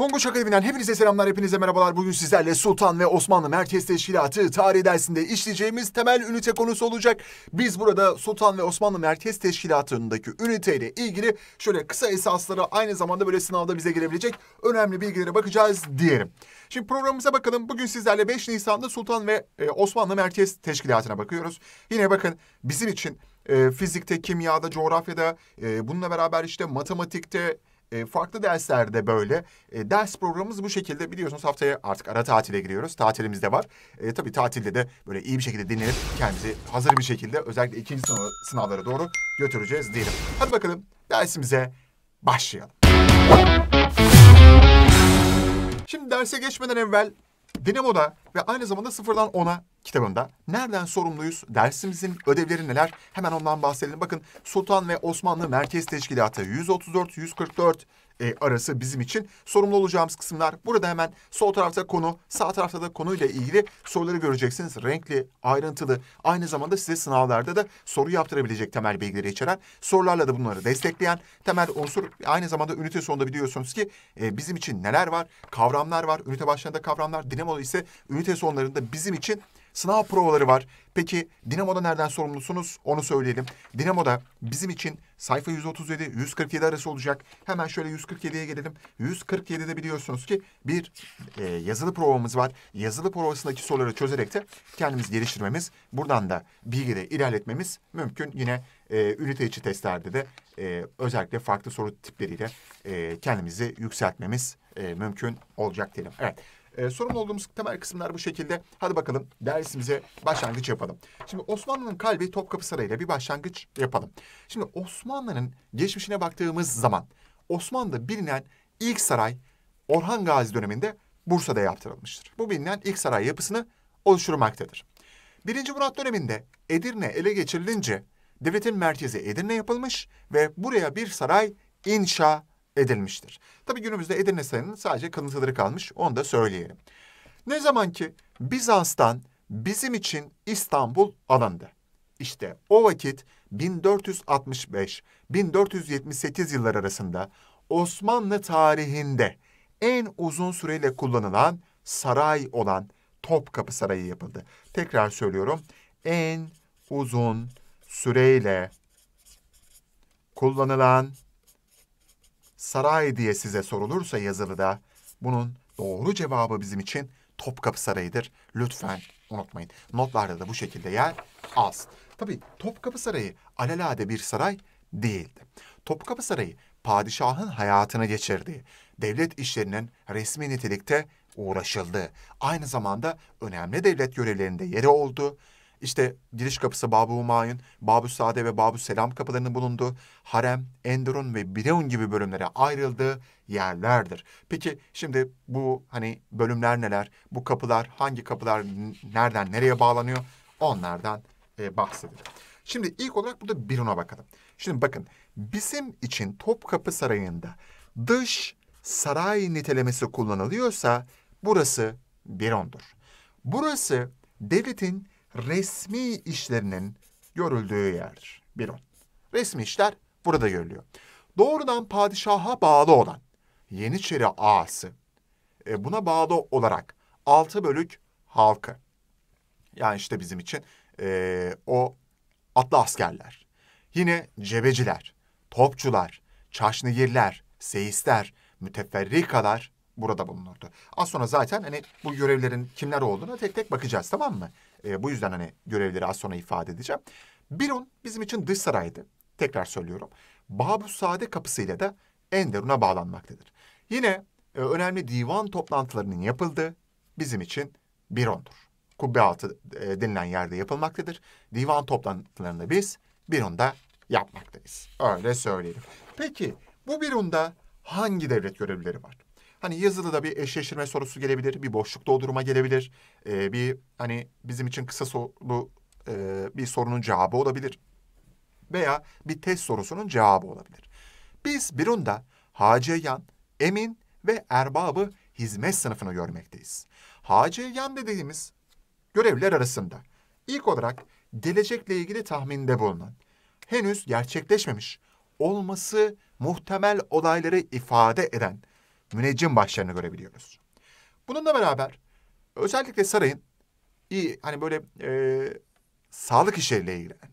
Kongo Şaka Evi'nden hepinize selamlar, hepinize merhabalar. Bugün sizlerle Sultan ve Osmanlı Merkez Teşkilatı tarih dersinde işleyeceğimiz temel ünite konusu olacak. Biz burada Sultan ve Osmanlı Merkez Teşkilatı'ndaki üniteyle ilgili şöyle kısa esasları aynı zamanda böyle sınavda bize gelebilecek önemli bilgilere bakacağız diyelim. Şimdi programımıza bakalım. Bugün sizlerle 5 Nisan'da Sultan ve e, Osmanlı Merkez Teşkilatı'na bakıyoruz. Yine bakın bizim için e, fizikte, kimyada, coğrafyada, e, bununla beraber işte matematikte, e, farklı derslerde böyle. E, ders programımız bu şekilde biliyorsunuz haftaya artık ara tatile giriyoruz. Tatilimiz de var. E, tabii tatilde de böyle iyi bir şekilde dinlenip kendimizi hazır bir şekilde özellikle ikinci sınav, sınavlara doğru götüreceğiz diyelim. Hadi bakalım dersimize başlayalım. Şimdi derse geçmeden evvel Dinamo'da ve aynı zamanda sıfırdan ona kitabında nereden sorumluyuz, dersimizin ödevleri neler hemen ondan bahsedelim. Bakın Sultan ve Osmanlı Merkez Teşkilatı 134-144 e, arası bizim için sorumlu olacağımız kısımlar. Burada hemen sol tarafta konu, sağ tarafta da konuyla ilgili soruları göreceksiniz. Renkli, ayrıntılı, aynı zamanda size sınavlarda da soru yaptırabilecek temel bilgileri içeren, sorularla da bunları destekleyen temel unsur. Aynı zamanda ünite sonunda biliyorsunuz ki e, bizim için neler var, kavramlar var, ünite başlarında kavramlar, dinamo ise ünite sonlarında bizim için Sınav provaları var. Peki Dinamo'da nereden sorumlusunuz? Onu söyleyelim. Dinamo'da bizim için sayfa 137-147 arası olacak. Hemen şöyle 147'ye gelelim. 147'de biliyorsunuz ki bir e, yazılı provamız var. Yazılı provasındaki soruları çözerek de kendimiz geliştirmemiz, buradan da bilgide ilerletmemiz mümkün. Yine e, ünite içi testlerde de e, özellikle farklı soru tipleriyle e, kendimizi yükseltmemiz e, mümkün olacak diyelim. Evet. E, sorumlu olduğumuz temel kısımlar bu şekilde. Hadi bakalım dersimize başlangıç yapalım. Şimdi Osmanlı'nın kalbi Topkapı Sarayı ile bir başlangıç yapalım. Şimdi Osmanlı'nın geçmişine baktığımız zaman Osmanlı'da bilinen ilk saray Orhan Gazi döneminde Bursa'da yaptırılmıştır. Bu bilinen ilk saray yapısını oluşturmaktadır. Birinci Murat döneminde Edirne ele geçirilince devletin merkezi Edirne yapılmış ve buraya bir saray inşa edilmiştir. Tabi günümüzde Edirne Sarayı'nın sadece kalıntıları kalmış onu da söyleyelim. Ne zaman ki Bizans'tan bizim için İstanbul alındı. İşte o vakit 1465-1478 yıllar arasında Osmanlı tarihinde en uzun süreyle kullanılan saray olan Topkapı Sarayı yapıldı. Tekrar söylüyorum. En uzun süreyle kullanılan saray diye size sorulursa yazılıda bunun doğru cevabı bizim için Topkapı Sarayı'dır. Lütfen unutmayın. Notlarda da bu şekilde yer Az. Tabii Topkapı Sarayı alelade bir saray değildi. Topkapı Sarayı padişahın hayatını geçirdiği, devlet işlerinin resmi nitelikte uğraşıldığı, aynı zamanda önemli devlet görevlerinde yeri olduğu, işte giriş kapısı Babu Umay'ın, Babu Sade ve Babu Selam kapılarının bulunduğu Harem, Enderun ve Bireun gibi bölümlere ayrıldığı yerlerdir. Peki şimdi bu hani bölümler neler? Bu kapılar hangi kapılar nereden nereye bağlanıyor? Onlardan e, bahsedelim. Şimdi ilk olarak burada Birun'a bakalım. Şimdi bakın bizim için Topkapı Sarayı'nda dış saray nitelemesi kullanılıyorsa burası Birun'dur. Burası devletin resmi işlerinin görüldüğü yerdir. Bir on. Resmi işler burada görülüyor. Doğrudan padişaha bağlı olan Yeniçeri ağası e, buna bağlı olarak altı bölük halkı yani işte bizim için e, o atlı askerler yine cebeciler, topçular, çaşnigirler, seyisler, müteferrikalar burada bulunurdu. Az sonra zaten hani bu görevlerin kimler olduğuna tek tek bakacağız tamam mı? E, bu yüzden hani görevleri az sonra ifade edeceğim. Birun bizim için dış saraydı. Tekrar söylüyorum. Babusade kapısıyla da Enderun'a bağlanmaktadır. Yine e, önemli divan toplantılarının yapıldığı bizim için birundur. Kubbe altı e, denilen yerde yapılmaktadır. Divan toplantılarını biz birun'da yapmaktayız. Öyle söyleyelim. Peki bu birun'da hangi devlet görevlileri var? Hani yazılı da bir eşleştirme sorusu gelebilir, bir boşluk doldurma gelebilir. E, bir hani bizim için kısa soru e, bir sorunun cevabı olabilir. Veya bir test sorusunun cevabı olabilir. Biz Birun'da Hacıyan, Emin ve Erbabı hizmet sınıfını görmekteyiz. Hacıyan dediğimiz görevler arasında ilk olarak gelecekle ilgili tahminde bulunan, henüz gerçekleşmemiş, olması muhtemel olayları ifade eden müneccim başlarını görebiliyoruz. Bununla beraber özellikle sarayın iyi hani böyle e, sağlık işleriyle ilgilenen,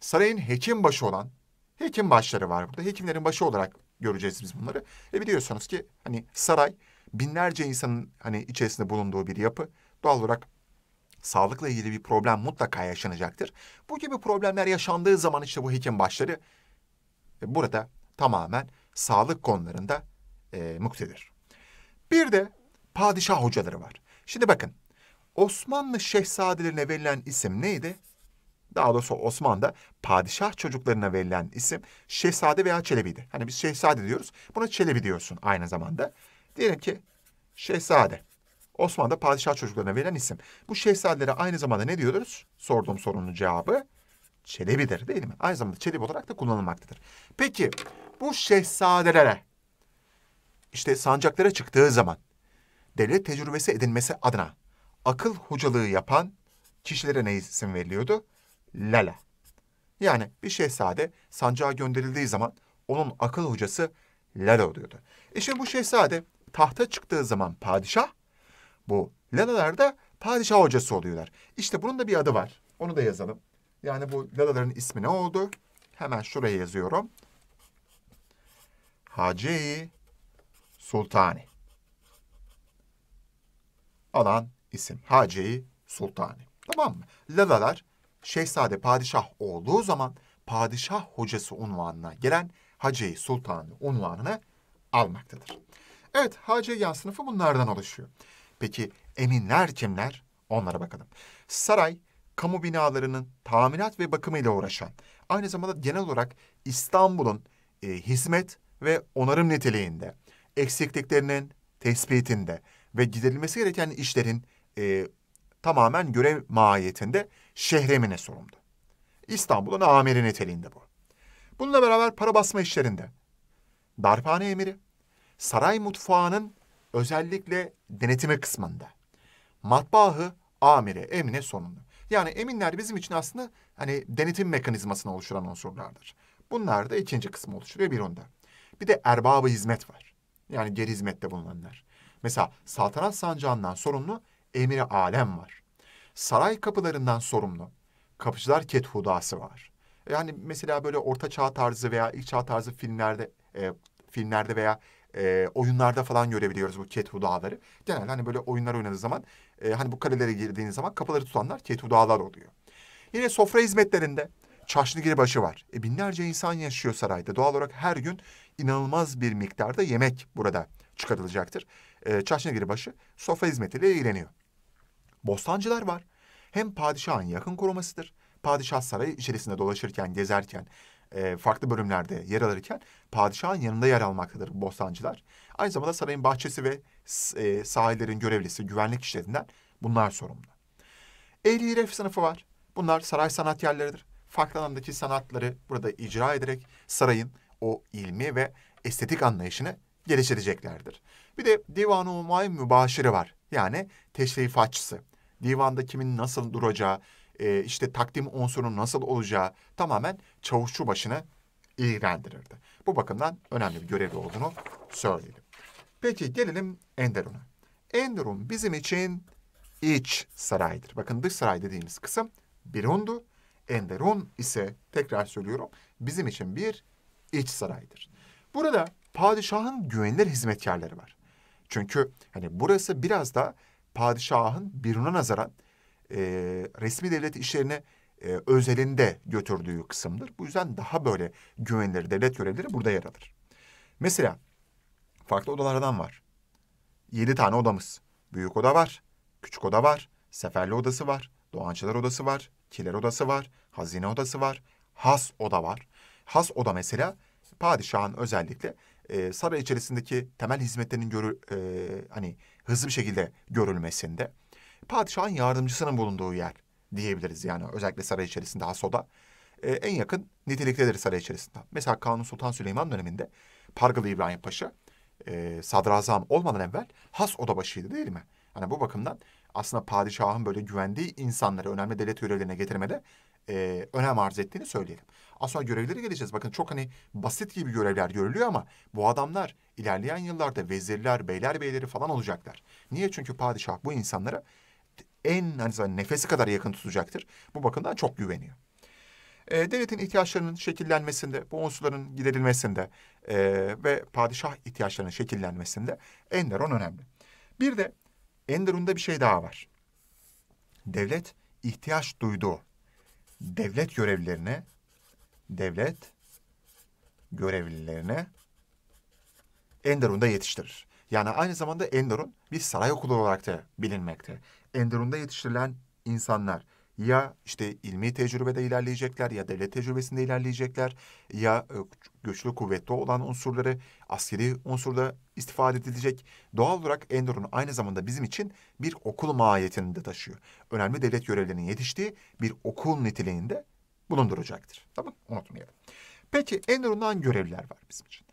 sarayın hekim başı olan hekim başları var burada. Hekimlerin başı olarak göreceğiz biz bunları. E biliyorsunuz ki hani saray binlerce insanın hani içerisinde bulunduğu bir yapı. Doğal olarak sağlıkla ilgili bir problem mutlaka yaşanacaktır. Bu gibi problemler yaşandığı zaman işte bu hekim başları e, burada tamamen sağlık konularında e, muktedir. Bir de padişah hocaları var. Şimdi bakın Osmanlı şehzadelerine verilen isim neydi? Daha doğrusu Osmanlı'da padişah çocuklarına verilen isim şehzade veya çelebi'ydi. Hani biz şehzade diyoruz. Buna çelebi diyorsun aynı zamanda. Diyelim ki şehzade. Osmanlı'da padişah çocuklarına verilen isim. Bu şehzadelere aynı zamanda ne diyoruz? Sorduğum sorunun cevabı çelebidir değil mi? Aynı zamanda çelebi olarak da kullanılmaktadır. Peki bu şehzadelere işte sancaklara çıktığı zaman devlet tecrübesi edinmesi adına akıl hocalığı yapan kişilere ne isim veriliyordu? Lala. Yani bir şehzade sancağa gönderildiği zaman onun akıl hocası Lala oluyordu. E şimdi bu şehzade tahta çıktığı zaman padişah, bu Lalalar da padişah hocası oluyorlar. İşte bunun da bir adı var. Onu da yazalım. Yani bu Lalaların ismi ne oldu? Hemen şuraya yazıyorum. Hacı Sultani. Alan isim. hace Sultani. Tamam mı? Lalalar şehzade padişah olduğu zaman padişah hocası unvanına gelen hace Sultani unvanını almaktadır. Evet, Haceyan sınıfı bunlardan oluşuyor. Peki eminler kimler? Onlara bakalım. Saray, kamu binalarının tamirat ve bakımıyla uğraşan, aynı zamanda genel olarak İstanbul'un e, hizmet ve onarım niteliğinde eksikliklerinin tespitinde ve giderilmesi gereken işlerin e, tamamen görev mahiyetinde şehremine sorumlu. İstanbul'un amiri niteliğinde bu. Bununla beraber para basma işlerinde darphane emiri, saray mutfağının özellikle denetimi kısmında, matbaahı amire emine sorumlu. Yani eminler bizim için aslında hani denetim mekanizmasını oluşturan unsurlardır. Bunlar da ikinci kısmı oluşturuyor bir onda. Bir de erbabı hizmet var. Yani geri hizmette bulunanlar. Mesela saltanat sancağından sorumlu emir alem var. Saray kapılarından sorumlu kapıcılar kethudası var. Yani mesela böyle orta çağ tarzı veya ilk çağ tarzı filmlerde e, filmlerde veya e, oyunlarda falan görebiliyoruz bu kethudaları. Genelde hani böyle oyunlar oynadığı zaman e, hani bu kalelere girdiğiniz zaman kapıları tutanlar kethudalar oluyor. Yine sofra hizmetlerinde Çarşıgir başı var. E binlerce insan yaşıyor sarayda. Doğal olarak her gün inanılmaz bir miktarda yemek burada çıkarılacaktır. E, ee, Çarşınegiri başı sofra hizmetiyle ilgileniyor. Bostancılar var. Hem padişahın yakın korumasıdır. Padişah sarayı içerisinde dolaşırken, gezerken, e, farklı bölümlerde yer alırken padişahın yanında yer almaktadır bostancılar. Aynı zamanda sarayın bahçesi ve e, sahillerin görevlisi, güvenlik işlerinden bunlar sorumlu. Ehli ref sınıfı var. Bunlar saray sanatyerleridir. Farklı alandaki sanatları burada icra ederek sarayın o ilmi ve estetik anlayışını geliştireceklerdir. Bir de Divan-ı Umay Mübaşiri var. Yani teşrifatçısı. Divanda kimin nasıl duracağı, e, işte takdim unsurunun nasıl olacağı tamamen çavuşçu başına ilgilendirirdi. Bu bakımdan önemli bir görevi olduğunu söyleyelim. Peki gelelim Enderun'a. Enderun bizim için iç saraydır. Bakın dış saray dediğimiz kısım Birun'du. Enderun ise tekrar söylüyorum bizim için bir iç saraydır. Burada padişahın güvenilir hizmetkarları var. Çünkü hani burası biraz da padişahın birine nazaran e, resmi devlet işlerini e, özelinde götürdüğü kısımdır. Bu yüzden daha böyle güvenilir devlet görevleri burada yer alır. Mesela farklı odalardan var. Yedi tane odamız. Büyük oda var, küçük oda var, seferli odası var, doğancılar odası var, kiler odası var, hazine odası var, has oda var. Has oda mesela padişahın özellikle e, saray içerisindeki temel hizmetlerin görü, e, hani hızlı bir şekilde görülmesinde padişahın yardımcısının bulunduğu yer diyebiliriz yani özellikle saray içerisinde has oda e, en yakın niteliktedir saray içerisinde. Mesela Kanuni Sultan Süleyman döneminde Pargalı İbrahim Paşa e, sadrazam olmadan evvel has oda başıydı değil mi? hani bu bakımdan aslında padişahın böyle güvendiği insanları önemli devlet görevlerine getirmede e, önem arz ettiğini söyleyelim. Az sonra görevlere geleceğiz. Bakın çok hani basit gibi görevler görülüyor ama bu adamlar ilerleyen yıllarda vezirler, beyler beyleri falan olacaklar. Niye? Çünkü padişah bu insanlara en hani nefesi kadar yakın tutacaktır. Bu bakımdan çok güveniyor. E, devletin ihtiyaçlarının şekillenmesinde, bu unsurların giderilmesinde e, ve padişah ihtiyaçlarının şekillenmesinde Enderun önemli. Bir de Enderun'da bir şey daha var. Devlet ihtiyaç duyduğu devlet görevlerine devlet görevlilerine Enderun'da yetiştirir. Yani aynı zamanda Enderun bir saray okulu olarak da bilinmekte. Enderun'da yetiştirilen insanlar ya işte ilmi tecrübede ilerleyecekler ya devlet tecrübesinde ilerleyecekler ya e, güçlü kuvvetli olan unsurları askeri unsurda istifade edilecek. Doğal olarak Enderun aynı zamanda bizim için bir okul mahiyetini de taşıyor. Önemli devlet görevlerinin yetiştiği bir okul niteliğinde bulunduracaktır. Tamam unutmayalım. Peki en hangi görevliler var bizim için?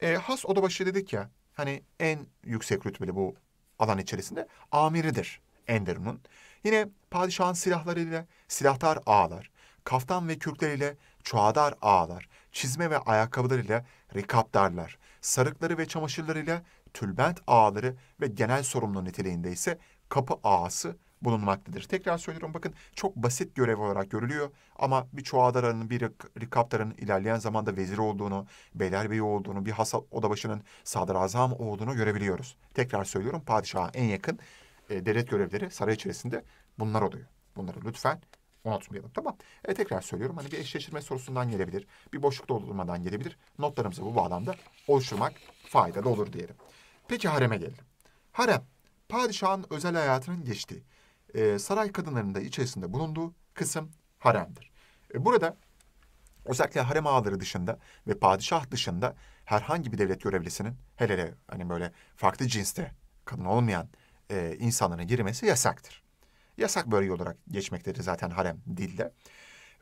E, has odabaşı dedik ya hani en yüksek rütbeli bu alan içerisinde amiridir Enderun'un. Yine padişahın silahlarıyla silahtar ağlar, kaftan ve kürkleriyle çuadar ağlar, çizme ve ayakkabılarıyla rikapdarlar, sarıkları ve çamaşırlarıyla tülbent ağları ve genel sorumlu niteliğinde ise kapı ağası bulunmaktadır. Tekrar söylüyorum bakın çok basit görev olarak görülüyor ama bir Çoğadara'nın bir Rikaptar'ın ilerleyen zamanda vezir olduğunu, beylerbeyi olduğunu, bir Hasan Odabaşı'nın sadrazam olduğunu görebiliyoruz. Tekrar söylüyorum padişaha en yakın e, devlet görevleri saray içerisinde bunlar oluyor. Bunları lütfen unutmayalım tamam. E, tekrar söylüyorum hani bir eşleştirme sorusundan gelebilir, bir boşluk doldurmadan gelebilir. Notlarımızı bu bağlamda oluşturmak faydalı olur diyelim. Peki hareme gelelim. Harem, padişahın özel hayatının geçtiği, e, saray kadınlarının da içerisinde bulunduğu kısım haremdir. E, burada özellikle harem ağaları dışında ve padişah dışında herhangi bir devlet görevlisinin hele hele hani böyle farklı cinste kadın olmayan e, insanların girmesi yasaktır. Yasak bölge olarak geçmektedir zaten harem dilde.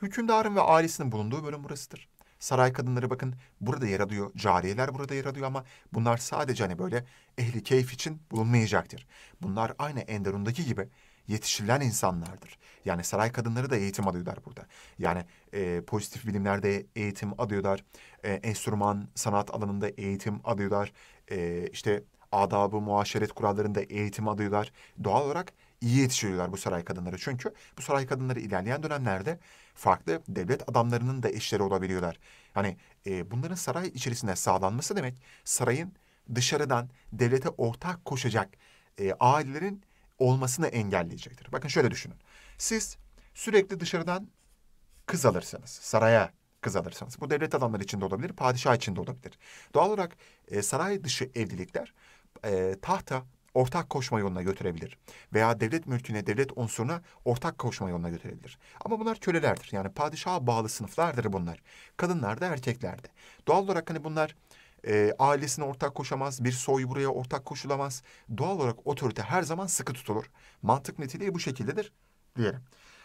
Hükümdarın ve ailesinin bulunduğu bölüm burasıdır. Saray kadınları bakın burada yer alıyor, cariyeler burada yer alıyor ama bunlar sadece hani böyle ehli keyif için bulunmayacaktır. Bunlar aynı Enderun'daki gibi yetiştirilen insanlardır. Yani saray kadınları da eğitim alıyorlar burada. Yani e, pozitif bilimlerde eğitim alıyorlar. E, enstrüman, sanat alanında eğitim alıyorlar. E, işte adabı, muaşeret kurallarında eğitim alıyorlar. Doğal olarak iyi yetiştiriyorlar bu saray kadınları. Çünkü bu saray kadınları ilerleyen dönemlerde farklı devlet adamlarının da eşleri olabiliyorlar. Hani e, bunların saray içerisinde sağlanması demek sarayın dışarıdan devlete ortak koşacak e, ailelerin olmasını engelleyecektir. Bakın şöyle düşünün. Siz sürekli dışarıdan kız alırsanız, saraya kız alırsanız. Bu devlet adamları için de olabilir, padişah için de olabilir. Doğal olarak e, saray dışı evlilikler e, tahta ortak koşma yoluna götürebilir. Veya devlet mülküne, devlet unsuruna ortak koşma yoluna götürebilir. Ama bunlar kölelerdir. Yani padişaha bağlı sınıflardır bunlar. Kadınlar da erkekler de. Doğal olarak hani bunlar e, ailesine ortak koşamaz, bir soy buraya ortak koşulamaz. Doğal olarak otorite her zaman sıkı tutulur. Mantık niteliği bu şekildedir diyelim.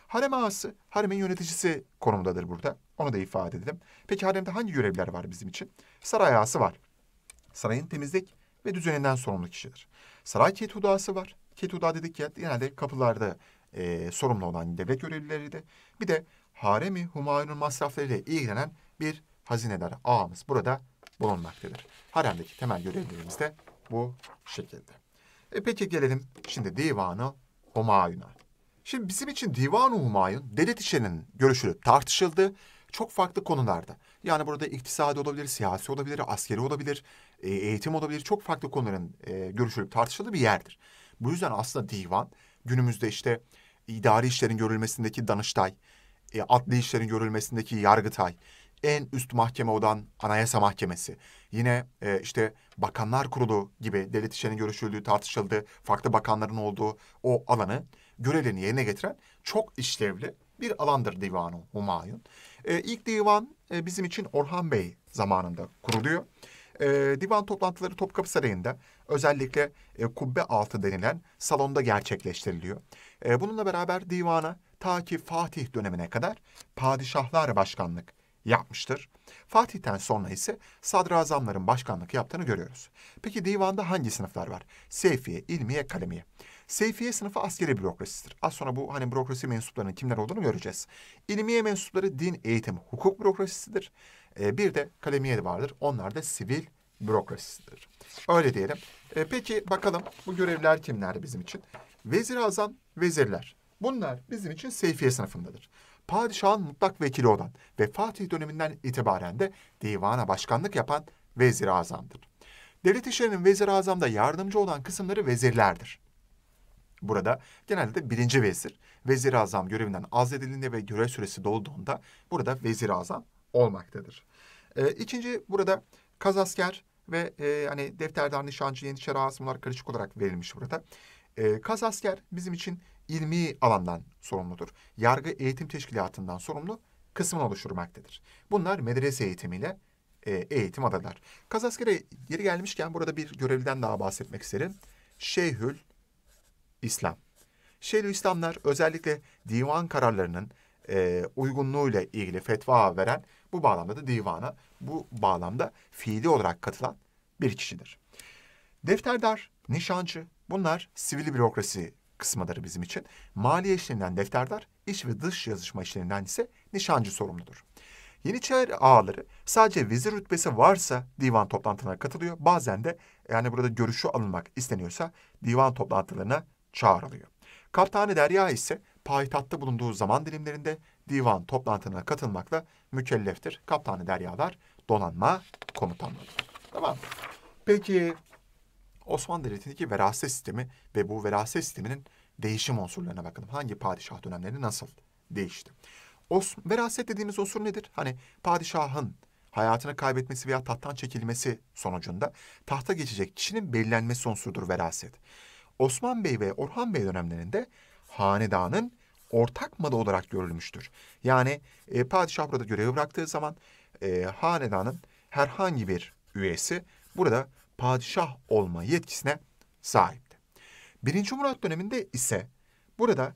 Harem ağası, haremin yöneticisi konumdadır burada. Onu da ifade edelim. Peki haremde hangi görevler var bizim için? Saray ağası var. Sarayın temizlik ve düzeninden sorumlu kişidir. Saray ketudası var. Ketuda dedik ya genelde kapılarda e, sorumlu olan devlet görevlileri de. Bir de haremi Humayun'un masraflarıyla ilgilenen bir hazineler ağamız burada bulunmaktadır. Haremdeki temel görevlerimiz de bu şekilde. E peki gelelim şimdi divanı Humayun'a. Şimdi bizim için divanı Humayun devlet işinin görüşülüp tartışıldı. Çok farklı konularda. Yani burada iktisadi olabilir, siyasi olabilir, askeri olabilir, e, eğitim olabilir. Çok farklı konuların e, görüşülüp tartışıldığı bir yerdir. Bu yüzden aslında divan günümüzde işte idari işlerin görülmesindeki Danıştay, e, adli işlerin görülmesindeki Yargıtay, en üst mahkeme olan Anayasa Mahkemesi. Yine e, işte Bakanlar Kurulu gibi devlet işlerinin görüşüldüğü, tartışıldığı, farklı bakanların olduğu o alanı görevlerini yerine getiren çok işlevli bir alandır divanı Humayun. E, ilk divan e, bizim için Orhan Bey zamanında kuruluyor. E, divan toplantıları Topkapı Sarayı'nda özellikle e, kubbe altı denilen salonda gerçekleştiriliyor. E, bununla beraber divana ta ki Fatih dönemine kadar padişahlar başkanlık yapmıştır. Fatih'ten sonra ise sadrazamların başkanlık yaptığını görüyoruz. Peki divanda hangi sınıflar var? Seyfiye, İlmiye, Kalemiye. Seyfiye sınıfı askeri bürokrasidir. Az sonra bu hani bürokrasi mensuplarının kimler olduğunu göreceğiz. İlmiye mensupları din, eğitim, hukuk bürokrasisidir. Ee, bir de kalemiye vardır. Onlar da sivil bürokrasisidir. Öyle diyelim. Ee, peki bakalım bu görevler kimler bizim için? Vezir Azam, vezirler. Bunlar bizim için seyfiye sınıfındadır padişahın mutlak vekili olan ve Fatih döneminden itibaren de divana başkanlık yapan vezir azamdır. Devlet işlerinin vezir azamda yardımcı olan kısımları vezirlerdir. Burada genelde de birinci vezir, vezir azam görevinden azledildiğinde ve görev süresi dolduğunda burada vezir azam olmaktadır. Ee, ikinci burada kazasker ve e, hani defterdan nişancı, yeniçeri ağası karışık olarak verilmiş burada. E, kazasker bizim için ilmi alandan sorumludur. Yargı eğitim teşkilatından sorumlu kısmını oluşturmaktadır. Bunlar medrese eğitimiyle e, eğitim adalar. Kazaskere yeri gelmişken burada bir görevliden daha bahsetmek isterim. Şeyhül İslam. Şeyhül İslamlar özellikle divan kararlarının e, ile ilgili fetva veren bu bağlamda da divana bu bağlamda fiili olarak katılan bir kişidir. Defterdar, nişancı bunlar sivil bürokrasi kısmıdır bizim için. Maliye işlerinden defterdar, iş ve dış yazışma işlerinden ise nişancı sorumludur. Yeniçeri ağaları sadece vezir rütbesi varsa divan toplantılarına katılıyor. Bazen de yani burada görüşü alınmak isteniyorsa divan toplantılarına çağrılıyor. Kaptanı Derya ise payitahtta bulunduğu zaman dilimlerinde divan toplantılarına katılmakla mükelleftir. Kaptanı Deryalar donanma komutanları. Tamam. Peki Osmanlı Devleti'ndeki veraset sistemi ve bu veraset sisteminin değişim unsurlarına bakalım. Hangi padişah dönemleri nasıl değişti? Os veraset dediğimiz unsur nedir? Hani padişahın hayatını kaybetmesi veya tahttan çekilmesi sonucunda tahta geçecek kişinin belirlenmesi unsurdur veraset. Osman Bey ve Orhan Bey dönemlerinde hanedanın ortak malı olarak görülmüştür. Yani e, padişah burada görevi bıraktığı zaman e, hanedanın herhangi bir üyesi burada padişah olma yetkisine sahipti. Birinci Murat döneminde ise burada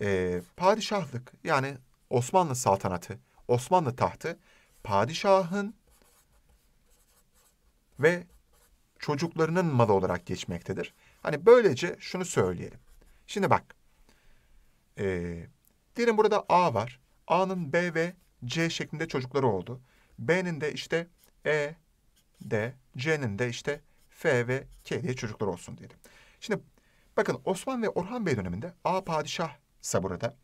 e, padişahlık yani Osmanlı saltanatı, Osmanlı tahtı padişahın ve çocuklarının malı olarak geçmektedir. Hani böylece şunu söyleyelim. Şimdi bak. E, diyelim burada A var. A'nın B ve C şeklinde çocukları oldu. B'nin de işte E, D, C'nin de işte F ve K diye çocuklar olsun diyelim. Şimdi bakın Osman ve Orhan Bey döneminde A padişah burada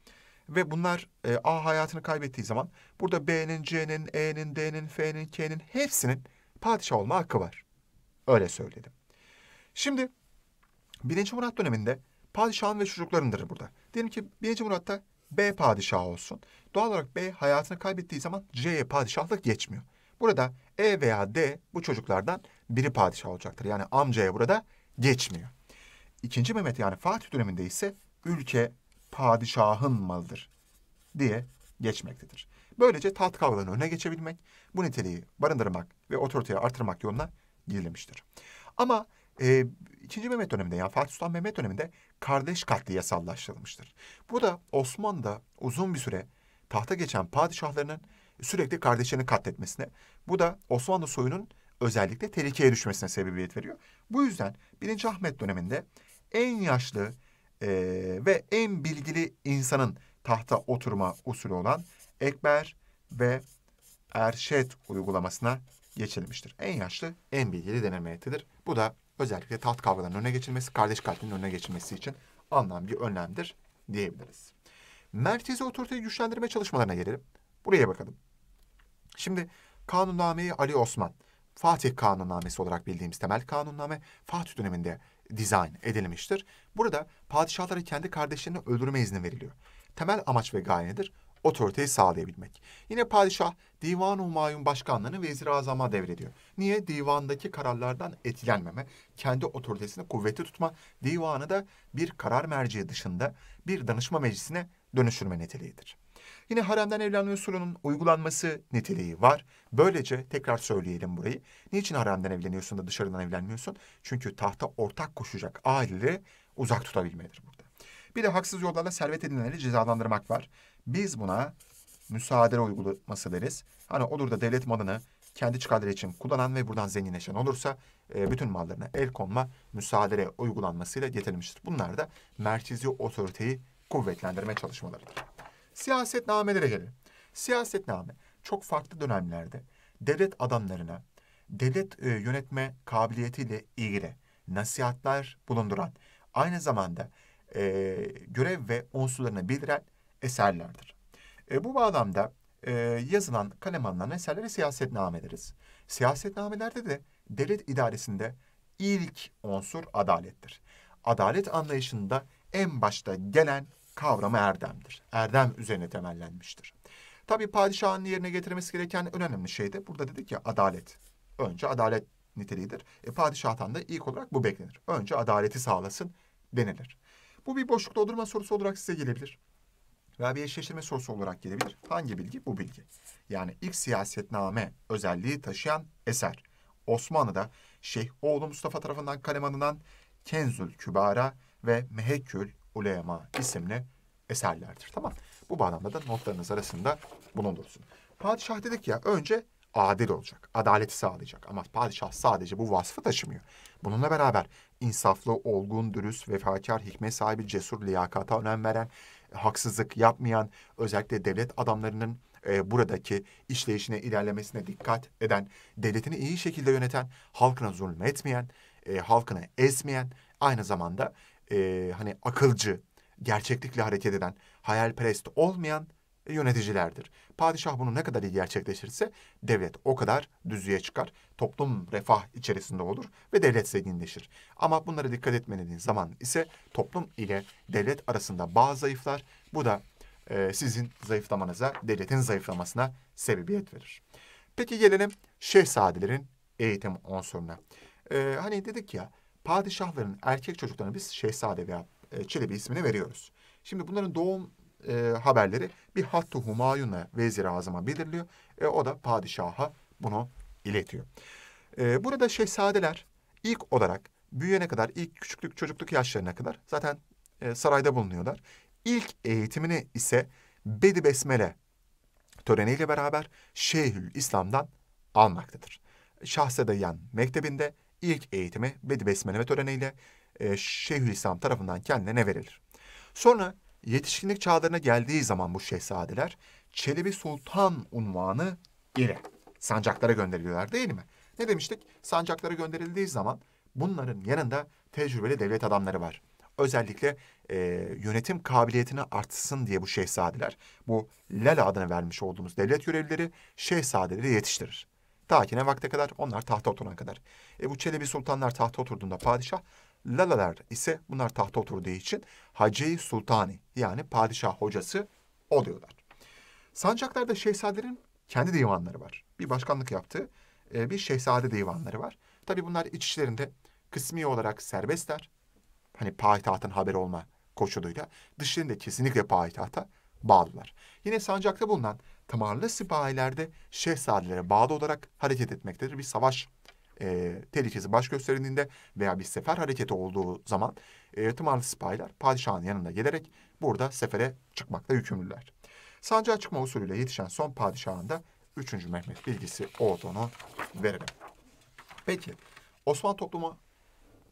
ve bunlar e, A hayatını kaybettiği zaman burada B'nin, C'nin, E'nin, D'nin, F'nin, K'nin hepsinin padişah olma hakkı var. Öyle söyledim. Şimdi birinci Murat döneminde padişahın ve çocuklarındır burada. Diyelim ki birinci Murat'ta B padişah olsun. Doğal olarak B hayatını kaybettiği zaman C'ye padişahlık geçmiyor. Burada E veya D bu çocuklardan biri padişah olacaktır. Yani amcaya burada geçmiyor. İkinci Mehmet yani Fatih döneminde ise ülke padişahın malıdır diye geçmektedir. Böylece taht kavgalarının önüne geçebilmek, bu niteliği barındırmak ve otoriteyi artırmak yoluna girilmiştir. Ama e, 2. Mehmet döneminde yani Fatih Sultan Mehmet döneminde kardeş katli yasallaştırılmıştır. Bu da Osmanlı'da uzun bir süre tahta geçen padişahlarının sürekli kardeşlerini katletmesine. Bu da Osmanlı soyunun özellikle tehlikeye düşmesine sebebiyet veriyor. Bu yüzden 1. Ahmet döneminde en yaşlı e, ve en bilgili insanın tahta oturma usulü olan Ekber ve Erşet uygulamasına geçilmiştir. En yaşlı, en bilgili denemeyetidir. Bu da özellikle taht kavgalarının önüne geçilmesi, kardeş katlinin önüne geçilmesi için anlam bir önlemdir diyebiliriz. Merkezi otoriteyi güçlendirme çalışmalarına gelelim. Buraya bakalım. Şimdi kanunnameyi Ali Osman, Fatih kanunnamesi olarak bildiğimiz temel kanunname Fatih döneminde dizayn edilmiştir. Burada padişahlara kendi kardeşlerini öldürme izni veriliyor. Temel amaç ve gaye nedir? Otoriteyi sağlayabilmek. Yine padişah Divan Humayun Başkanlığı'nı Vezir Azam'a devrediyor. Niye? Divandaki kararlardan etkilenmeme, kendi otoritesini kuvveti tutma, divanı da bir karar merceği dışında bir danışma meclisine dönüştürme niteliğidir. Yine haremden evlenme usulünün uygulanması niteliği var. Böylece tekrar söyleyelim burayı. Niçin haremden evleniyorsun da dışarıdan evlenmiyorsun? Çünkü tahta ortak koşacak aileleri uzak tutabilmedir burada. Bir de haksız yollarla servet edinenleri cezalandırmak var. Biz buna müsaade uygulaması deriz. Hani olur da devlet malını kendi çıkarları için kullanan ve buradan zenginleşen olursa e, bütün mallarına el konma müsaade uygulanmasıyla getirilmiştir. Bunlar da merkezi otoriteyi kuvvetlendirme çalışmalarıdır. Siyasetnamelere gelelim. Siyasetname çok farklı dönemlerde devlet adamlarına devlet e, yönetme kabiliyetiyle ilgili nasihatler bulunduran, aynı zamanda e, görev ve unsurlarını bildiren eserlerdir. E, bu bağlamda e, yazılan, kalem alınan eserlere siyasetname deriz. Siyasetnamelerde de devlet idaresinde ilk unsur adalettir. Adalet anlayışında en başta gelen kavramı erdemdir. Erdem üzerine temellenmiştir. Tabii padişahın yerine getirmesi gereken önemli şey de burada dedik ya adalet. Önce adalet niteliğidir. E, padişahtan da ilk olarak bu beklenir. Önce adaleti sağlasın denilir. Bu bir boşluk doldurma sorusu olarak size gelebilir. Veya bir eşleştirme sorusu olarak gelebilir. Hangi bilgi? Bu bilgi. Yani ilk siyasetname özelliği taşıyan eser. Osmanlı'da Şeyh Oğlu Mustafa tarafından kaleme alınan Kenzül Kübara ve Mehekkül Ulema isimli eserlerdir. Tamam. Bu bağlamda da notlarınız arasında bulundursun. Padişah dedik ya önce adil olacak. Adaleti sağlayacak. Ama padişah sadece bu vasfı taşımıyor. Bununla beraber insaflı, olgun, dürüst, vefakar, hikmet sahibi, cesur, liyakata önem veren, haksızlık yapmayan, özellikle devlet adamlarının e, buradaki işleyişine, ilerlemesine dikkat eden, devletini iyi şekilde yöneten, halkına zulmetmeyen, e, halkını ezmeyen, aynı zamanda e, hani akılcı, gerçeklikle hareket eden, hayalperest olmayan e, yöneticilerdir. Padişah bunu ne kadar iyi gerçekleşirse devlet o kadar düzlüğe çıkar. Toplum refah içerisinde olur ve devlet zenginleşir. Ama bunlara dikkat etmediğiniz zaman ise toplum ile devlet arasında bazı zayıflar. Bu da e, sizin zayıflamanıza, devletin zayıflamasına sebebiyet verir. Peki gelelim şehzadelerin eğitim unsuruna. E, hani dedik ya Padişahların erkek çocuklarına biz şehzade veya e, çelebi ismini veriyoruz. Şimdi bunların doğum e, haberleri bir Hattu Humayun'la Vezir-i bildiriliyor. E, o da padişaha bunu iletiyor. E, burada şehzadeler ilk olarak büyüyene kadar ilk küçüklük çocukluk yaşlarına kadar zaten e, sarayda bulunuyorlar. İlk eğitimini ise Bedi Besmele töreniyle beraber Şeyhül İslam'dan almaktadır. Şahsedeyan Mektebi'nde ilk eğitimi Bedi Besmeleme töreniyle e, Şeyhülislam tarafından kendilerine verilir. Sonra yetişkinlik çağlarına geldiği zaman bu şehzadeler Çelebi Sultan unvanı ile sancaklara gönderiliyorlar değil mi? Ne demiştik? Sancaklara gönderildiği zaman bunların yanında tecrübeli devlet adamları var. Özellikle e, yönetim kabiliyetini artsın diye bu şehzadeler, bu Lala adını vermiş olduğumuz devlet görevlileri şehzadeleri yetiştirir. Ta ki ne vakte kadar? Onlar tahta oturana kadar. E bu Çelebi sultanlar tahta oturduğunda padişah, lalalar ise bunlar tahta oturduğu için Hacı Sultani yani padişah hocası oluyorlar. Sancaklarda şehzadelerin kendi divanları var. Bir başkanlık yaptığı e, bir şehzade divanları var. Tabii bunlar iç işlerinde kısmi olarak serbestler. Hani payitahtın haberi olma koşuluyla. Dışlarında kesinlikle payitahta bağlılar. Yine sancakta bulunan Tımarlı sipahilerde şehzadelere bağlı olarak hareket etmektedir. Bir savaş e, tehlikesi baş gösterildiğinde veya bir sefer hareketi olduğu zaman e, tımarlı sipahiler padişahın yanında gelerek burada sefere çıkmakta yükümlüler. Sancağa çıkma usulüyle yetişen son padişahın da 3. Mehmet bilgisi olduğunu verelim. Peki Osmanlı toplumu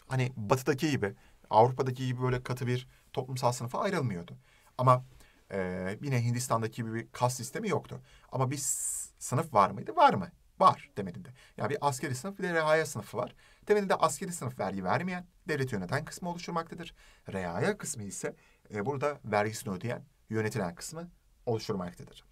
hani batıdaki gibi Avrupa'daki gibi böyle katı bir toplumsal sınıfa ayrılmıyordu. Ama ee, yine Hindistan'daki gibi bir kas sistemi yoktu. Ama bir sınıf var mıydı? Var mı? Var demedinde. Yani bir askeri sınıf bir de rehaya sınıfı var. Temelinde askeri sınıf vergi vermeyen, devlet yöneten kısmı oluşturmaktadır. Rehaya kısmı ise e, burada vergisini ödeyen, yönetilen kısmı oluşturmaktadır.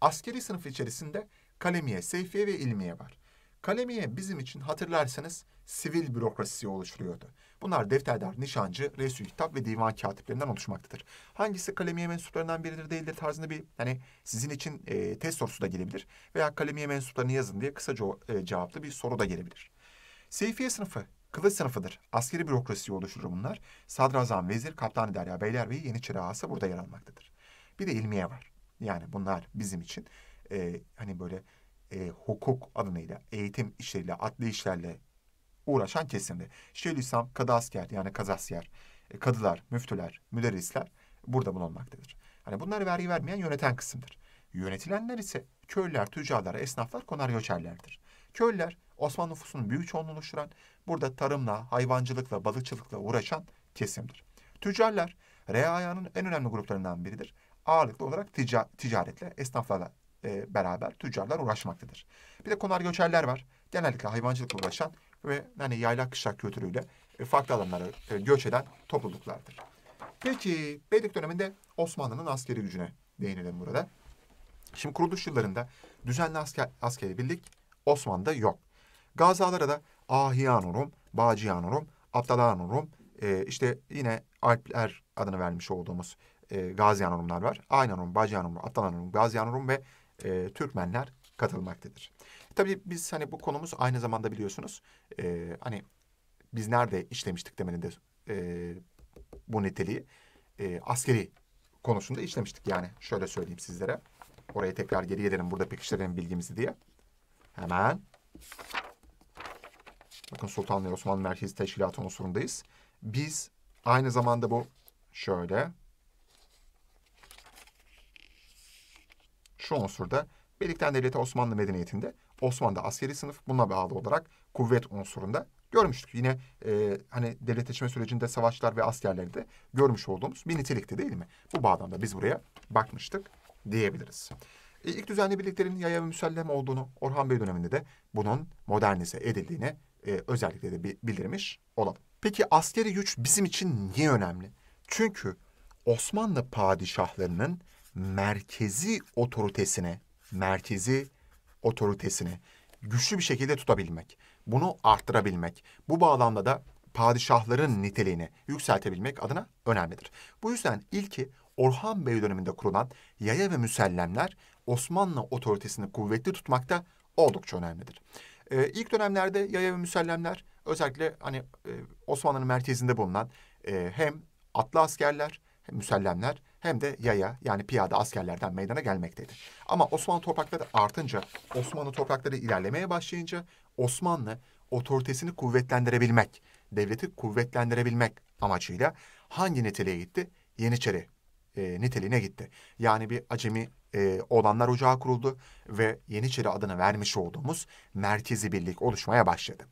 Askeri sınıf içerisinde kalemiye, seyfiye ve ilmiye var. Kalemiye bizim için hatırlarsanız sivil bürokrasi oluşturuyordu. Bunlar defterdar, nişancı, resul kitap ve divan katiplerinden oluşmaktadır. Hangisi kalemiye mensuplarından biridir değildir tarzında bir hani sizin için e, test sorusu da gelebilir. Veya kalemiye mensuplarını yazın diye kısa e, cevaplı bir soru da gelebilir. Seyfiye sınıfı, kılıç sınıfıdır. Askeri bürokrasi oluşturur bunlar. Sadrazam, vezir, kaptan derya, beylerbeyi, yeniçeri ağası burada yer almaktadır. Bir de ilmiye var. Yani bunlar bizim için e, hani böyle e, hukuk adıyla, eğitim işleriyle, adli işlerle uğraşan kesimdi. Şeyhülislam kadasker yani kazasker, e, kadılar, müftüler, müderrisler burada bulunmaktadır. Hani bunlar vergi vermeyen yöneten kısımdır. Yönetilenler ise köylüler, tüccarlar, esnaflar, konar göçerlerdir. Köylüler Osmanlı nüfusunun büyük çoğunluğunu oluşturan, burada tarımla, hayvancılıkla, balıkçılıkla uğraşan kesimdir. Tüccarlar, reayanın en önemli gruplarından biridir. Ağırlıklı olarak tica ticaretle, esnaflarla e, beraber tüccarlar uğraşmaktadır. Bir de konar göçerler var. Genellikle hayvancılıkla uğraşan ve hani yaylak kışlak kültürüyle e, farklı alanlara e, göç eden topluluklardır. Peki Beylik döneminde Osmanlı'nın askeri gücüne değinelim burada. Şimdi kuruluş yıllarında düzenli asker, askeri birlik Osmanlı'da yok. Gazalara da Ahiyanurum, Baciyanurum, Abdalanurum, e, işte yine Alpler adını vermiş olduğumuz e, Gaziyanurumlar var. Aynanurum, Baciyanurum, Abdalanurum, Gaziyanurum ve e, Türkmenler katılmaktadır. E, tabii biz hani bu konumuz aynı zamanda biliyorsunuz e, hani biz nerede işlemiştik temelinde e, bu niteliği e, askeri konusunda işlemiştik yani şöyle söyleyeyim sizlere. Oraya tekrar geri gelelim burada pekiştirelim bilgimizi diye. Hemen. Bakın Sultanlı Osmanlı Merkezi Teşkilatı unsurundayız. Biz aynı zamanda bu şöyle şu unsurda Beylikten Devleti Osmanlı medeniyetinde Osmanlı askeri sınıf buna bağlı olarak kuvvet unsurunda görmüştük. Yine e, hani devletleşme sürecinde savaşlar ve askerlerde görmüş olduğumuz bir nitelikte değil mi? Bu bağdan da biz buraya bakmıştık diyebiliriz. E, ilk düzenli birliklerin yaya ve müsellem olduğunu Orhan Bey döneminde de bunun modernize edildiğini e, özellikle de bildirmiş olalım. Peki askeri güç bizim için niye önemli? Çünkü Osmanlı padişahlarının merkezi otoritesini, merkezi otoritesini güçlü bir şekilde tutabilmek, bunu arttırabilmek. Bu bağlamda da padişahların niteliğini yükseltebilmek adına önemlidir. Bu yüzden ilki Orhan Bey döneminde kurulan yaya ve müsellemler Osmanlı otoritesini kuvvetli tutmakta oldukça önemlidir. Ee, ilk dönemlerde yaya ve müsellemler özellikle hani e, Osmanlı'nın merkezinde bulunan e, hem atlı askerler, hem müsellemler hem de yaya yani piyade askerlerden meydana gelmektedir. Ama Osmanlı toprakları artınca, Osmanlı toprakları ilerlemeye başlayınca Osmanlı otoritesini kuvvetlendirebilmek, devleti kuvvetlendirebilmek amacıyla hangi niteliğe gitti? Yeniçeri e, niteliğine gitti. Yani bir acemi e, olanlar ocağı kuruldu ve Yeniçeri adını vermiş olduğumuz merkezi birlik oluşmaya başladı.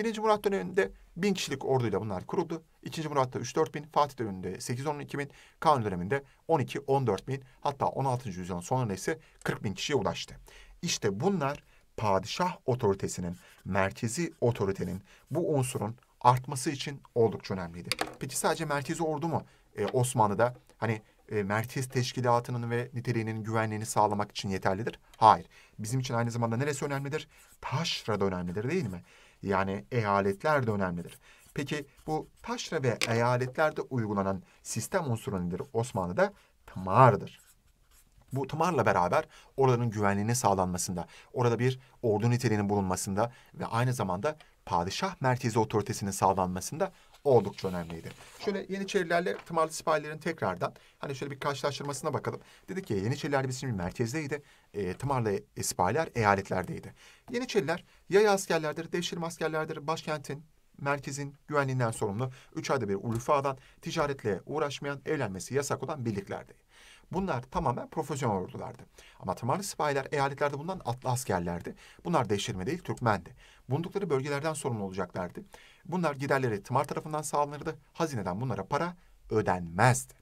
Birinci Murat döneminde bin kişilik orduyla bunlar kuruldu. İkinci Murat'ta 3-4 bin, Fatih döneminde 8-12 bin, Kanuni döneminde 12-14 bin hatta 16. yüzyılın sonunda ise 40 bin kişiye ulaştı. İşte bunlar padişah otoritesinin, merkezi otoritenin bu unsurun artması için oldukça önemliydi. Peki sadece merkezi ordu mu ee, Osmanlı'da hani e, merkez teşkilatının ve niteliğinin güvenliğini sağlamak için yeterlidir? Hayır. Bizim için aynı zamanda neresi önemlidir? Taşra da önemlidir değil mi? yani eyaletler de önemlidir. Peki bu taşra ve eyaletlerde uygulanan sistem unsuru nedir Osmanlı'da? Tımardır. Bu tımarla beraber oraların güvenliğinin sağlanmasında, orada bir ordu niteliğinin bulunmasında ve aynı zamanda padişah merkezi otoritesinin sağlanmasında oldukça önemliydi. Şöyle Yeniçerilerle Tımarlı Sipahilerin tekrardan hani şöyle bir karşılaştırmasına bakalım. Dedik ki Yeniçeriler bizim şimdi merkezdeydi. E, Tımarlı e, Sipahiler eyaletlerdeydi. Yeniçeriler yaya askerlerdir, devşirme askerlerdir. Başkentin, merkezin güvenliğinden sorumlu, üç ayda bir ulufadan ticaretle uğraşmayan, evlenmesi yasak olan birliklerdi. Bunlar tamamen profesyonel ordulardı. Ama Tamarlı sipahiler eyaletlerde bulunan atlı askerlerdi. Bunlar değiştirme değil Türkmendi. Bulundukları bölgelerden sorumlu olacaklardı. Bunlar giderleri tımar tarafından sağlanırdı. Hazineden bunlara para ödenmezdi.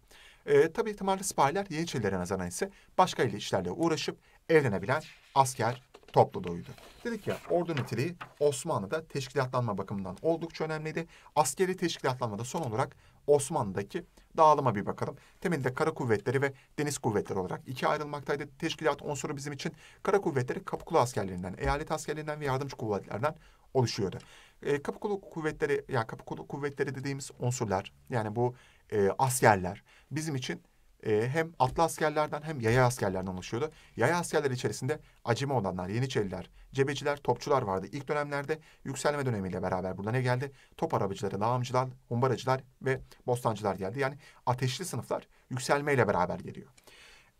E, tabii tımarlı sipahiler Yeniçerilere nazaran ise başka ile işlerle uğraşıp evlenebilen asker topluluğuydu. Dedik ya ordu niteliği Osmanlı'da teşkilatlanma bakımından oldukça önemliydi. Askeri teşkilatlanmada son olarak Osmanlı'daki dağılıma bir bakalım. Temelde kara kuvvetleri ve deniz kuvvetleri olarak iki ayrılmaktaydı. Teşkilat unsuru bizim için kara kuvvetleri Kapıkulu askerlerinden, eyalet askerlerinden ve yardımcı kuvvetlerden oluşuyordu. E, Kapıkulu kuvvetleri ya Kapıkulu kuvvetleri dediğimiz unsurlar yani bu e, askerler bizim için e, hem atlı askerlerden hem yaya askerlerden oluşuyordu. Yaya askerler içerisinde acemi olanlar, yeniçeriler, cebeciler, topçular vardı. İlk dönemlerde yükselme dönemiyle beraber burada ne geldi? Top arabacıları, lağımcılar, humbaracılar ve bostancılar geldi. Yani ateşli sınıflar yükselmeyle beraber geliyor.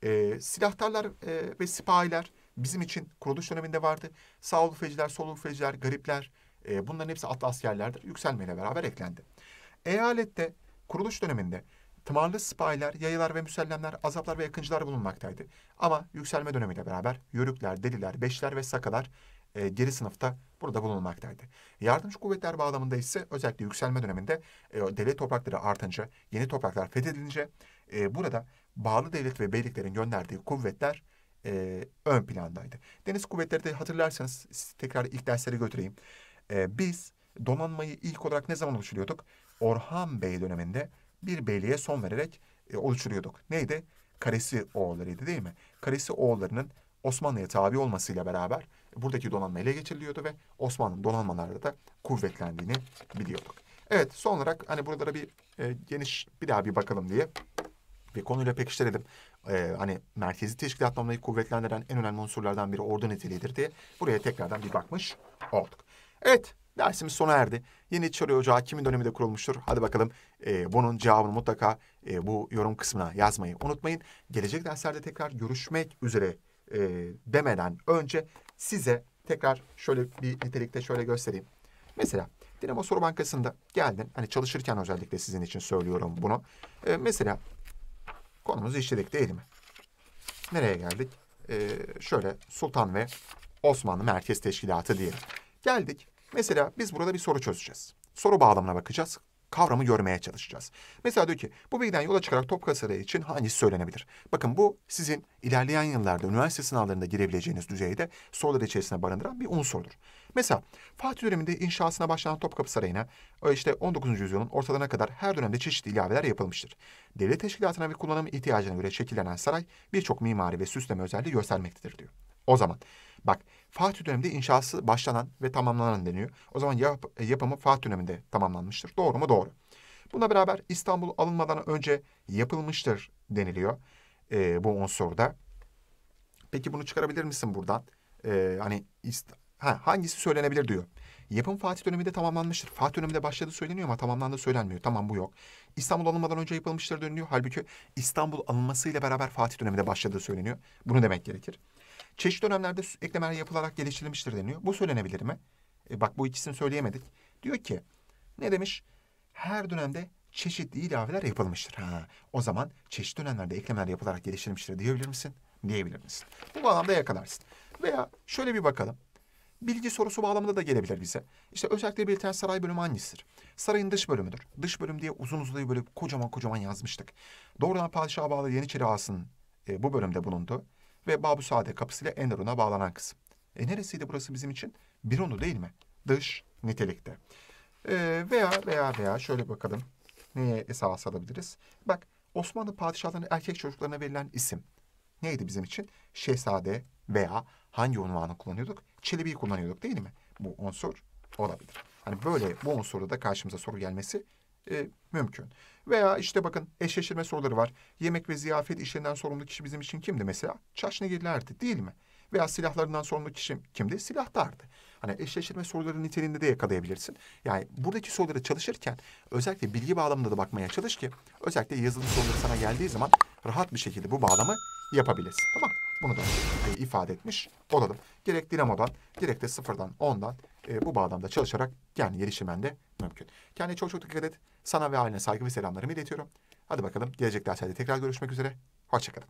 E, silahtarlar e, ve sipahiler bizim için kuruluş döneminde vardı. Sağ olufeciler, sol olufeciler, garipler e, bunların hepsi atlı askerlerdir. Yükselmeyle beraber eklendi. Eyalette kuruluş döneminde Tımarlı sipahiler, yayalar ve müsellemler, azaplar ve yakıncılar bulunmaktaydı. Ama yükselme dönemiyle beraber yörükler, deliler, beşler ve sakalar e, geri sınıfta burada bulunmaktaydı. Yardımcı kuvvetler bağlamında ise özellikle yükselme döneminde e, devlet toprakları artınca, yeni topraklar fethedilince e, burada bağlı devlet ve beyliklerin gönderdiği kuvvetler e, ön plandaydı. Deniz kuvvetleri de hatırlarsanız tekrar ilk derslere götüreyim. E, biz donanmayı ilk olarak ne zaman oluşturuyorduk? Orhan Bey döneminde bir beyliğe son vererek e, oluşturuyorduk. Neydi? Karesi oğullarıydı değil mi? Karesi oğullarının Osmanlı'ya tabi olmasıyla beraber e, buradaki donanma ele geçiriliyordu ve Osmanlı'nın donanmalarda da kuvvetlendiğini biliyorduk. Evet son olarak hani buralara bir e, geniş bir daha bir bakalım diye ve konuyla pekiştirelim. Ee, hani merkezi teşkilatlamayı kuvvetlendiren en önemli unsurlardan biri ordu niteliğidir diye buraya tekrardan bir bakmış olduk. Evet Dersimiz sona erdi. Yeni Çare Ocağı kimin döneminde kurulmuştur? Hadi bakalım e, bunun cevabını mutlaka e, bu yorum kısmına yazmayı unutmayın. Gelecek derslerde tekrar görüşmek üzere e, demeden önce size tekrar şöyle bir nitelikte şöyle göstereyim. Mesela Dinamo Soru Bankası'nda geldin. Hani çalışırken özellikle sizin için söylüyorum bunu. E, mesela konumuzu işledik değil mi? Nereye geldik? E, şöyle Sultan ve Osmanlı Merkez Teşkilatı diyelim. Geldik Mesela biz burada bir soru çözeceğiz. Soru bağlamına bakacağız. Kavramı görmeye çalışacağız. Mesela diyor ki bu bilgiden yola çıkarak Topkapı Sarayı için hangisi söylenebilir? Bakın bu sizin ilerleyen yıllarda üniversite sınavlarında girebileceğiniz düzeyde sorular içerisinde barındıran bir unsurdur. Mesela Fatih döneminde inşasına başlanan Topkapı Sarayı'na e, işte 19. yüzyılın ortalarına kadar her dönemde çeşitli ilaveler yapılmıştır. Devlet teşkilatına ve kullanım ihtiyacına göre şekillenen saray birçok mimari ve süsleme özelliği göstermektedir diyor. O zaman bak Fatih döneminde inşası başlanan ve tamamlanan deniyor. O zaman yap, yapımı Fatih döneminde tamamlanmıştır. Doğru mu? Doğru. Buna beraber İstanbul alınmadan önce yapılmıştır deniliyor e, bu unsurda. Peki bunu çıkarabilir misin buradan? E, hani ist ha, hangisi söylenebilir diyor. Yapım Fatih döneminde tamamlanmıştır. Fatih döneminde başladı söyleniyor ama tamamlandı söylenmiyor. Tamam bu yok. İstanbul alınmadan önce yapılmıştır deniliyor. Halbuki İstanbul alınmasıyla beraber Fatih döneminde başladığı söyleniyor. Bunu demek gerekir. Çeşitli dönemlerde eklemeler yapılarak geliştirilmiştir deniyor. Bu söylenebilir mi? E, bak bu ikisini söyleyemedik. Diyor ki ne demiş? Her dönemde çeşitli ilaveler yapılmıştır. Ha, o zaman çeşitli dönemlerde eklemeler yapılarak geliştirilmiştir diyebilir misin? Diyebilir misin? Bu bağlamda yakalarsın. Veya şöyle bir bakalım. Bilgi sorusu bağlamında da gelebilir bize. İşte özellikle belirten saray bölümü hangisidir? Sarayın dış bölümüdür. Dış bölüm diye uzun uzun böyle kocaman kocaman yazmıştık. Doğrudan padişaha bağlı Yeniçeri Ağası'nın e, bu bölümde bulundu ve Babusade kapısıyla Enderun'a bağlanan kısım. E neresiydi burası bizim için? bir onu değil mi? Dış nitelikte. E, veya veya veya şöyle bakalım. Neye esas alabiliriz? Bak Osmanlı padişahlarının erkek çocuklarına verilen isim. Neydi bizim için? Şehzade veya hangi unvanı kullanıyorduk? Çelebi'yi kullanıyorduk değil mi? Bu unsur olabilir. Hani böyle bu unsurda da karşımıza soru gelmesi e, mümkün. Veya işte bakın eşleştirme soruları var. Yemek ve ziyafet işlerinden sorumlu kişi bizim için kimdi mesela? Çaşnigillerdi değil mi? Veya silahlarından sorumlu kişi kimdi? Silahtardı. Hani eşleştirme soruları niteliğinde de yakalayabilirsin. Yani buradaki soruları çalışırken özellikle bilgi bağlamında da bakmaya çalış ki özellikle yazılı soruları sana geldiği zaman rahat bir şekilde bu bağlamı yapabilirsin. Tamam Bunu da e, ifade etmiş olalım. Gerek Dinamo'dan, gerek de sıfırdan, ondan e, bu bağlamda çalışarak yani geliştirmen de mümkün. Kendine çok çok dikkat et. Sana ve ailene saygı ve selamlarımı iletiyorum. Hadi bakalım gelecek derslerde tekrar görüşmek üzere. Hoşçakalın.